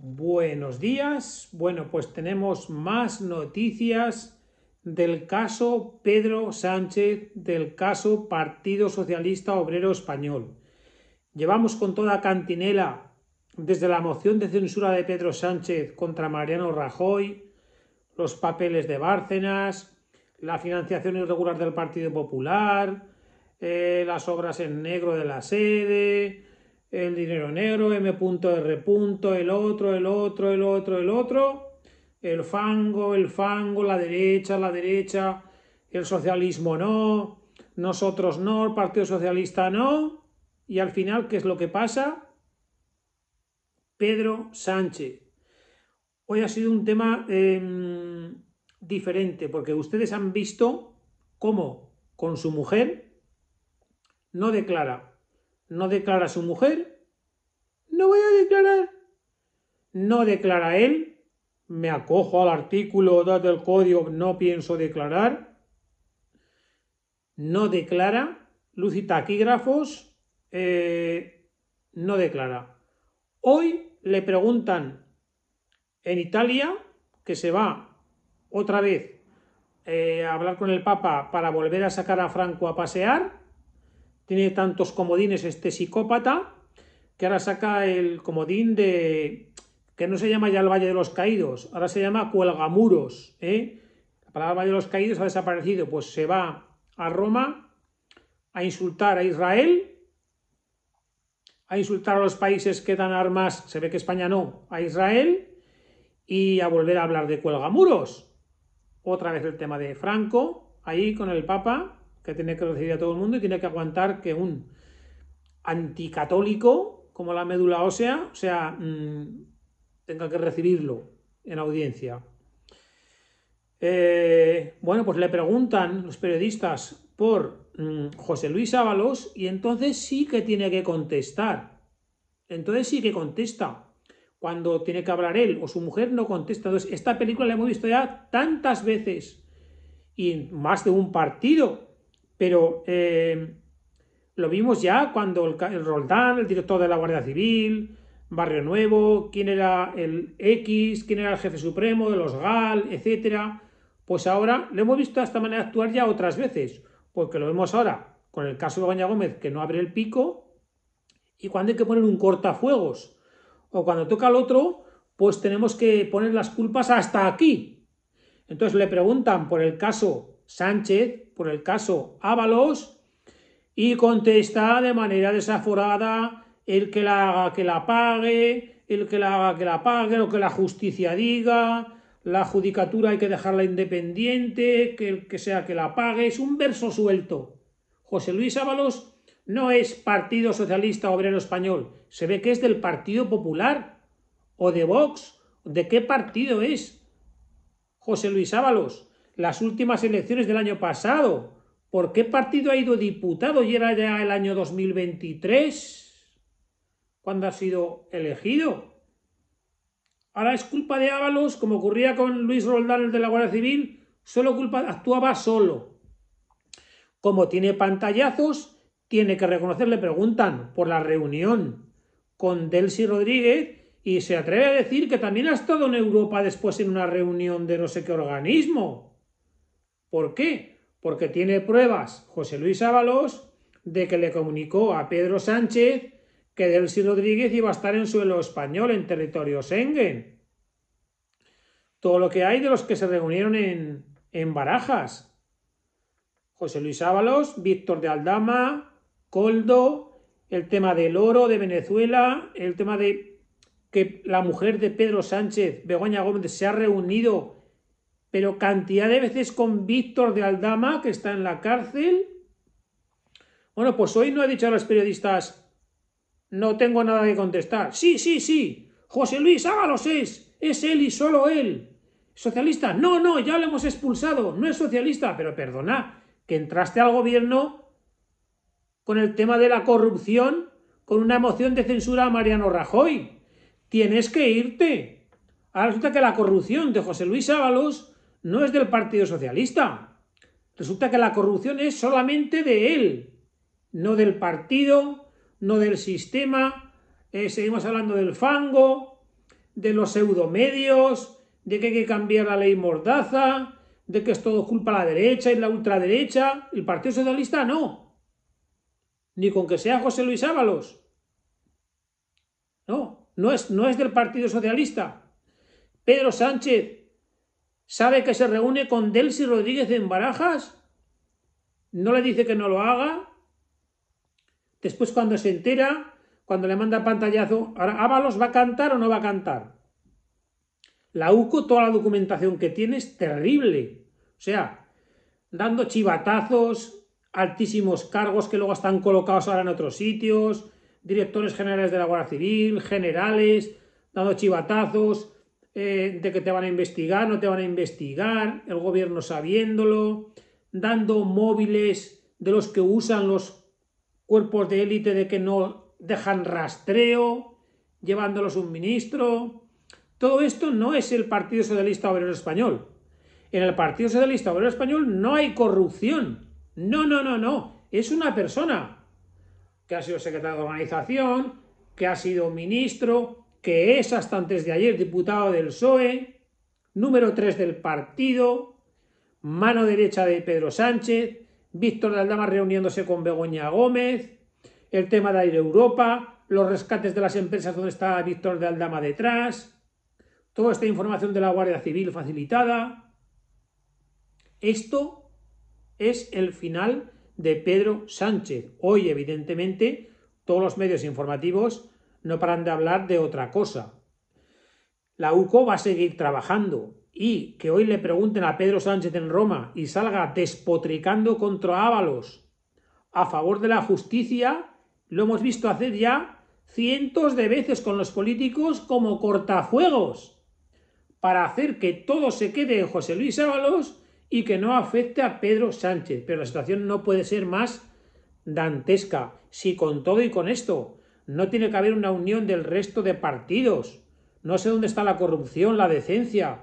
Buenos días. Bueno, pues tenemos más noticias del caso Pedro Sánchez, del caso Partido Socialista Obrero Español. Llevamos con toda cantinela desde la moción de censura de Pedro Sánchez contra Mariano Rajoy, los papeles de Bárcenas, la financiación irregular del Partido Popular, eh, las obras en negro de la sede, el dinero negro, M.R. el otro, el otro, el otro, el otro, el fango, el fango, la derecha, la derecha, el socialismo no, nosotros no, el Partido Socialista no, y al final, ¿qué es lo que pasa? Pedro Sánchez. Hoy ha sido un tema em, diferente, porque ustedes han visto cómo con su mujer no declara no declara su mujer, no voy a declarar. No declara él, me acojo al artículo 2 del código, no pienso declarar. No declara, luz y eh, no declara. Hoy le preguntan en Italia, que se va otra vez eh, a hablar con el Papa para volver a sacar a Franco a pasear, tiene tantos comodines este psicópata que ahora saca el comodín de que no se llama ya el Valle de los Caídos, ahora se llama Cuelgamuros. ¿eh? La palabra Valle de los Caídos ha desaparecido, pues se va a Roma a insultar a Israel, a insultar a los países que dan armas, se ve que España no, a Israel, y a volver a hablar de Cuelgamuros. Otra vez el tema de Franco, ahí con el Papa, que tiene que recibir a todo el mundo y tiene que aguantar que un anticatólico como la médula ósea, o sea, mm, tenga que recibirlo en audiencia. Eh, bueno, pues le preguntan los periodistas por mm, José Luis Ábalos y entonces sí que tiene que contestar. Entonces sí que contesta. Cuando tiene que hablar él o su mujer no contesta. Entonces, esta película la hemos visto ya tantas veces y más de un partido pero eh, lo vimos ya cuando el, Roldán, el director de la Guardia Civil, Barrio Nuevo, quién era el X, quién era el jefe supremo de los GAL, etc. Pues ahora lo hemos visto de esta manera actuar ya otras veces, porque lo vemos ahora con el caso de Doña Gómez, que no abre el pico, y cuando hay que poner un cortafuegos, o cuando toca al otro, pues tenemos que poner las culpas hasta aquí. Entonces le preguntan por el caso Sánchez, por el caso Ábalos y contesta de manera desaforada el que la haga que la pague, el que la haga que la pague, lo que la justicia diga, la judicatura hay que dejarla independiente, que el que sea que la pague, es un verso suelto. José Luis Ábalos no es Partido Socialista Obrero Español, se ve que es del Partido Popular o de Vox, ¿de qué partido es? José Luis Ábalos, las últimas elecciones del año pasado. ¿Por qué partido ha ido diputado y era ya el año 2023 cuando ha sido elegido? Ahora es culpa de Ábalos, como ocurría con Luis Roldán, el de la Guardia Civil, solo culpa, actuaba solo. Como tiene pantallazos, tiene que reconocer, le preguntan por la reunión con Delcy Rodríguez y se atreve a decir que también ha estado en Europa después en una reunión de no sé qué organismo. ¿Por qué? Porque tiene pruebas José Luis Ábalos de que le comunicó a Pedro Sánchez que Delcy Rodríguez iba a estar en suelo español, en territorio Schengen. Todo lo que hay de los que se reunieron en, en Barajas. José Luis Ábalos, Víctor de Aldama, Coldo, el tema del oro de Venezuela, el tema de que la mujer de Pedro Sánchez, Begoña Gómez, se ha reunido pero cantidad de veces con Víctor de Aldama, que está en la cárcel. Bueno, pues hoy no he dicho a los periodistas, no tengo nada que contestar. Sí, sí, sí, José Luis, Ábalos es, es él y solo él. Socialista, no, no, ya lo hemos expulsado, no es socialista, pero perdona, que entraste al gobierno con el tema de la corrupción, con una moción de censura a Mariano Rajoy. Tienes que irte. Ahora resulta que la corrupción de José Luis Ábalos no es del Partido Socialista. Resulta que la corrupción es solamente de él, no del partido, no del sistema. Eh, seguimos hablando del fango, de los pseudomedios, de que hay que cambiar la ley mordaza, de que es todo culpa a la derecha y la ultraderecha. El Partido Socialista no. Ni con que sea José Luis Ábalos. No, no es, no es del Partido Socialista. Pedro Sánchez sabe que se reúne con Delcy Rodríguez en Barajas, no le dice que no lo haga. Después cuando se entera, cuando le manda pantallazo, ahora Ábalos va a cantar o no va a cantar. La UCO, toda la documentación que tiene es terrible. O sea, dando chivatazos, altísimos cargos que luego están colocados ahora en otros sitios, directores generales de la Guardia Civil, generales, dando chivatazos, eh, de que te van a investigar, no te van a investigar, el gobierno sabiéndolo, dando móviles de los que usan los cuerpos de élite de que no dejan rastreo, llevándolos un ministro. Todo esto no es el Partido Socialista Obrero Español. En el Partido Socialista Obrero Español no hay corrupción. No, no, no, no. Es una persona que ha sido secretario de organización, que ha sido ministro, que es hasta antes de ayer diputado del PSOE, número 3 del partido, mano derecha de Pedro Sánchez, Víctor de Aldama reuniéndose con Begoña Gómez, el tema de Aire Europa, los rescates de las empresas donde está Víctor de Aldama detrás, toda esta información de la Guardia Civil facilitada. Esto es el final de Pedro Sánchez. Hoy, evidentemente, todos los medios informativos no paran de hablar de otra cosa. La UCO va a seguir trabajando y que hoy le pregunten a Pedro Sánchez en Roma y salga despotricando contra Ábalos a favor de la justicia, lo hemos visto hacer ya cientos de veces con los políticos como cortafuegos para hacer que todo se quede en José Luis Ábalos y que no afecte a Pedro Sánchez. Pero la situación no puede ser más dantesca. Si con todo y con esto no tiene que haber una unión del resto de partidos. No sé dónde está la corrupción, la decencia.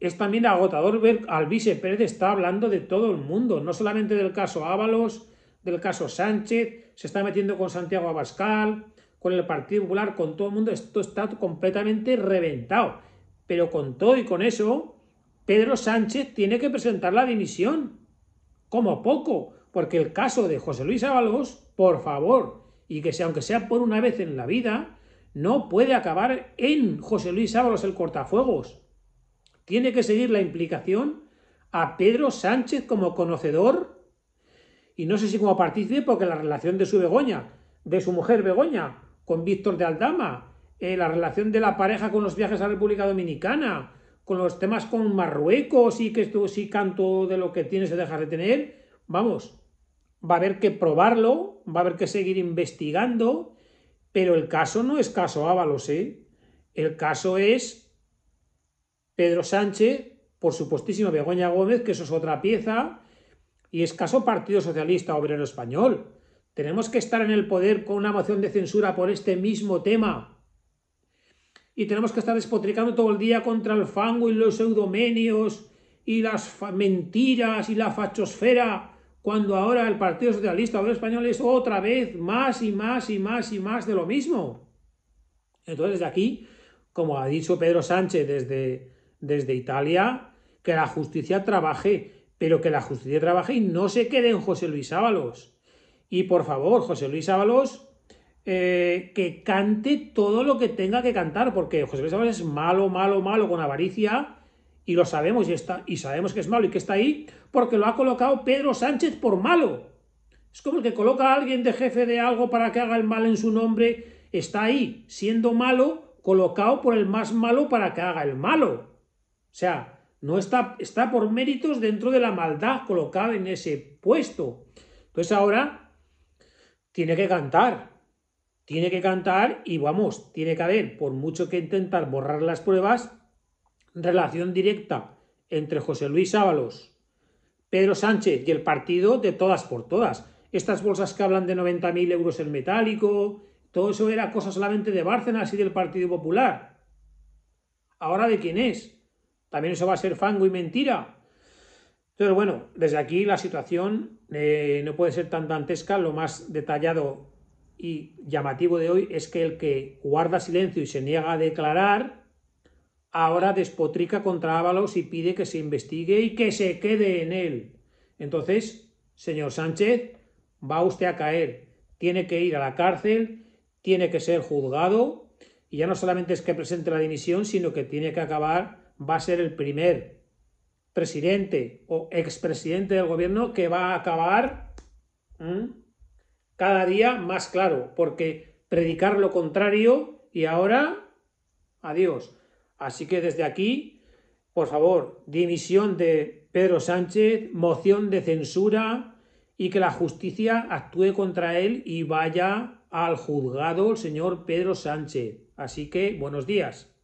Es también agotador ver al vice Pérez está hablando de todo el mundo, no solamente del caso Ábalos, del caso Sánchez, se está metiendo con Santiago Abascal, con el Partido Popular, con todo el mundo. Esto está completamente reventado. Pero con todo y con eso, Pedro Sánchez tiene que presentar la dimisión. Como poco, porque el caso de José Luis Ábalos, por favor, y que sea, aunque sea por una vez en la vida, no puede acabar en José Luis Ábalos el cortafuegos. Tiene que seguir la implicación a Pedro Sánchez como conocedor y no sé si como partícipe porque la relación de su Begoña, de su mujer Begoña, con Víctor de Aldama, eh, la relación de la pareja con los viajes a República Dominicana, con los temas con Marruecos y que esto sí canto de lo que tienes se deja de tener, vamos, va a haber que probarlo, va a haber que seguir investigando, pero el caso no es caso Ábalos, ¿eh? El caso es Pedro Sánchez, por supuestísimo Begoña Gómez, que eso es otra pieza, y es caso Partido Socialista Obrero Español. Tenemos que estar en el poder con una moción de censura por este mismo tema. Y tenemos que estar despotricando todo el día contra el fango y los pseudomenios, y las mentiras y la fachosfera cuando ahora el Partido Socialista Obrero Español es otra vez más y más y más y más de lo mismo. Entonces de aquí, como ha dicho Pedro Sánchez desde, desde Italia, que la justicia trabaje, pero que la justicia trabaje y no se quede en José Luis Ábalos. Y por favor, José Luis Ábalos, eh, que cante todo lo que tenga que cantar, porque José Luis Ábalos es malo, malo, malo, con avaricia, y lo sabemos y, está, y sabemos que es malo y que está ahí porque lo ha colocado Pedro Sánchez por malo. Es como el que coloca a alguien de jefe de algo para que haga el mal en su nombre. Está ahí, siendo malo, colocado por el más malo para que haga el malo. O sea, no está, está por méritos dentro de la maldad colocado en ese puesto. Entonces ahora tiene que cantar. Tiene que cantar y vamos, tiene que haber, por mucho que intentar borrar las pruebas, relación directa entre José Luis Ábalos, Pedro Sánchez y el partido de todas por todas. Estas bolsas que hablan de 90.000 euros en metálico, todo eso era cosa solamente de Bárcenas y del Partido Popular. ¿Ahora de quién es? También eso va a ser fango y mentira. Pero bueno, desde aquí la situación eh, no puede ser tan dantesca. Lo más detallado y llamativo de hoy es que el que guarda silencio y se niega a declarar ahora despotrica contra Ábalos y pide que se investigue y que se quede en él. Entonces, señor Sánchez, va usted a caer, tiene que ir a la cárcel, tiene que ser juzgado y ya no solamente es que presente la dimisión, sino que tiene que acabar, va a ser el primer presidente o expresidente del gobierno que va a acabar cada día más claro, porque predicar lo contrario y ahora, adiós. Así que desde aquí, por favor, dimisión de Pedro Sánchez, moción de censura y que la justicia actúe contra él y vaya al juzgado el señor Pedro Sánchez. Así que buenos días.